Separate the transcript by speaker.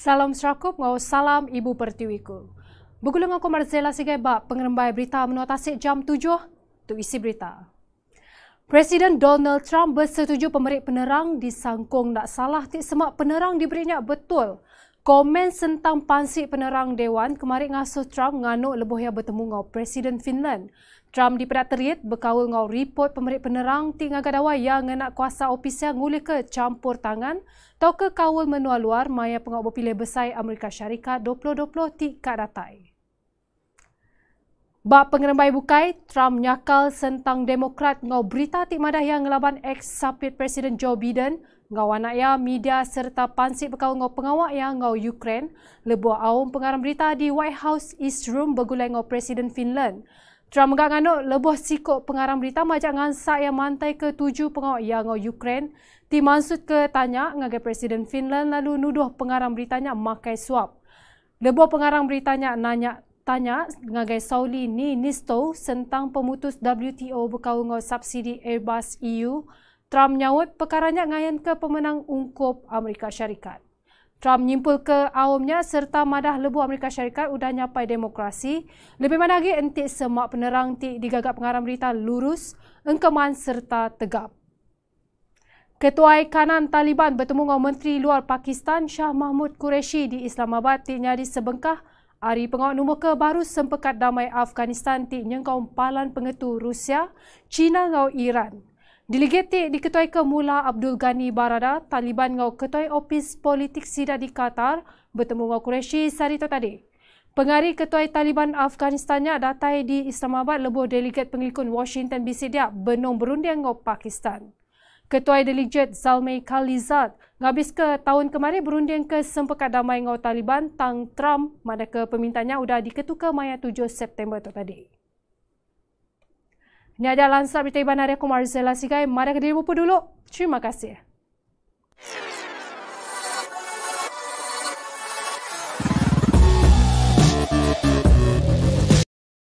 Speaker 1: Salam Serakup, ngau salam Ibu Pertiwiku. Bukul dengan aku Marzela Sigeba, pengerembai berita menua tasik jam 7, tu isi berita. Presiden Donald Trump bersetuju pemerik penerang disangkung nak salah tik semak penerang diberinya betul Komen sentang pansik penerang Dewan kemarin ngasuh Trump nganuk lebuh yang bertemu dengan Presiden Finland. Trump dipedak teriat berkawal dengan report pemerik penerang tinggal gadawa yang ngenak kuasa ofisial ngulih ke campur tangan atau ke kawal menua luar maya pengawal pilih besar Amerika Syarikat 2020 tiga datai. Bak pengerembai bukai, Trump nyakal sentang Demokrat ngau berita tik madah yang ngelaban ex sapit Presiden Joe Biden, ngau anak ya, media serta pansit bekal ngau pengawak ya ngau Ukraine, lebuah awam pengarang berita di White House East Room begulai ngau Presiden Finland. Trump enggak nganuk lebuah sikok pengarang berita majak ngansak yang mantai ke tujuh pengawak ya ngau Ukraine, ti mansut ke tanya ngagai Presiden Finland lalu nuduh pengarang beritanya makai suap. Lebuah pengarang beritanya nanya tanya dengan Sauli ni Nisto tentang pemutus WTO berkau dengan subsidi Airbus EU. Trump nyawut perkaranya ngayan ke pemenang ungkup Amerika Syarikat. Trump nyimpul ke awamnya serta madah lebu Amerika Syarikat udah nyapai demokrasi. Lebih mana lagi entik semak penerang ti digagak pengarah berita lurus, engkeman serta tegap. Ketua kanan Taliban bertemu dengan Menteri Luar Pakistan Shah Mahmud Qureshi di Islamabad tinya di sebengkah Ari pengawal nombor ke baru sempekat damai Afghanistan ti nyengkau palan pengetu Rusia, China ngau Iran. Delegate diketuai ke Mula Abdul Ghani Barada, Taliban ngau ketuai opis politik sida di Qatar bertemu ngau Qureshi sari tu tadi. Pengari ketuai Taliban Afghanistannya datai di Islamabad lebuh delegat pengikut Washington BC dia benung berundian ngau Pakistan. Ketua Delegate Zalmay Khalizad ngabis ke tahun kemarin berunding ke sempekat damai dengan Taliban tang Trump manakah permintaannya sudah diketuka maya 7 September tu tadi. Ini adalah lansar berita ibadah dari aku Marzella Sigai. Mari kita dulu. Terima kasih.